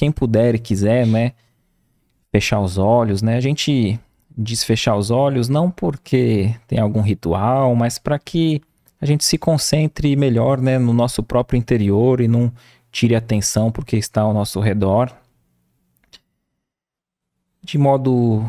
quem puder e quiser, né, fechar os olhos, né? A gente diz fechar os olhos não porque tem algum ritual, mas para que a gente se concentre melhor, né, no nosso próprio interior e não tire atenção porque está ao nosso redor. De modo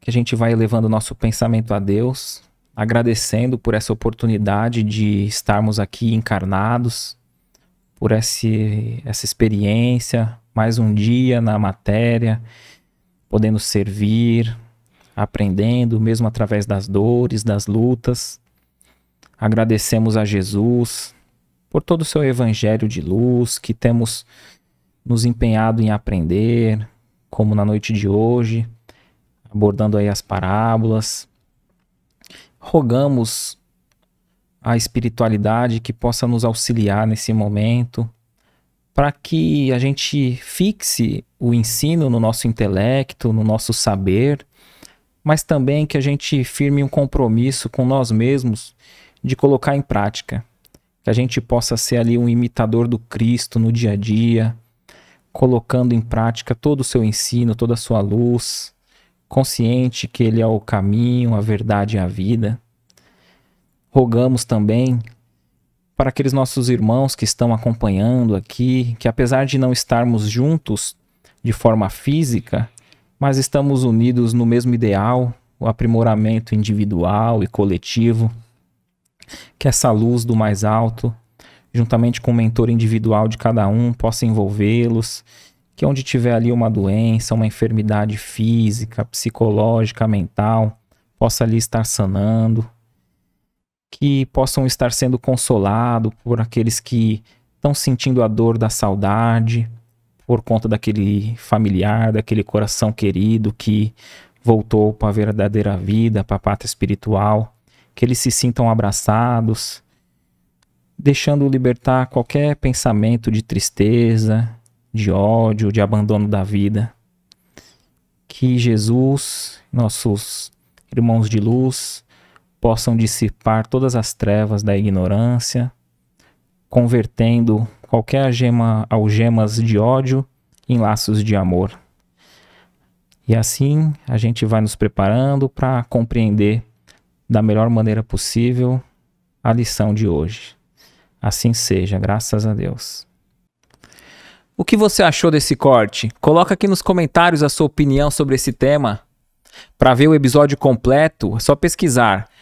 que a gente vai elevando o nosso pensamento a Deus, agradecendo por essa oportunidade de estarmos aqui encarnados por esse, essa experiência, mais um dia na matéria, podendo servir, aprendendo, mesmo através das dores, das lutas. Agradecemos a Jesus por todo o seu evangelho de luz que temos nos empenhado em aprender, como na noite de hoje, abordando aí as parábolas. Rogamos a espiritualidade que possa nos auxiliar nesse momento, para que a gente fixe o ensino no nosso intelecto, no nosso saber, mas também que a gente firme um compromisso com nós mesmos de colocar em prática, que a gente possa ser ali um imitador do Cristo no dia a dia, colocando em prática todo o seu ensino, toda a sua luz, consciente que ele é o caminho, a verdade e a vida. Rogamos também para aqueles nossos irmãos que estão acompanhando aqui, que apesar de não estarmos juntos de forma física, mas estamos unidos no mesmo ideal, o aprimoramento individual e coletivo, que essa luz do mais alto, juntamente com o mentor individual de cada um, possa envolvê-los, que onde tiver ali uma doença, uma enfermidade física, psicológica, mental, possa ali estar sanando, que possam estar sendo consolados por aqueles que estão sentindo a dor da saudade por conta daquele familiar, daquele coração querido que voltou para a verdadeira vida, para a pátria espiritual, que eles se sintam abraçados, deixando libertar qualquer pensamento de tristeza, de ódio, de abandono da vida. Que Jesus, nossos irmãos de luz, possam dissipar todas as trevas da ignorância, convertendo qualquer algema, algemas de ódio em laços de amor. E assim a gente vai nos preparando para compreender da melhor maneira possível a lição de hoje. Assim seja, graças a Deus. O que você achou desse corte? Coloca aqui nos comentários a sua opinião sobre esse tema. Para ver o episódio completo, é só pesquisar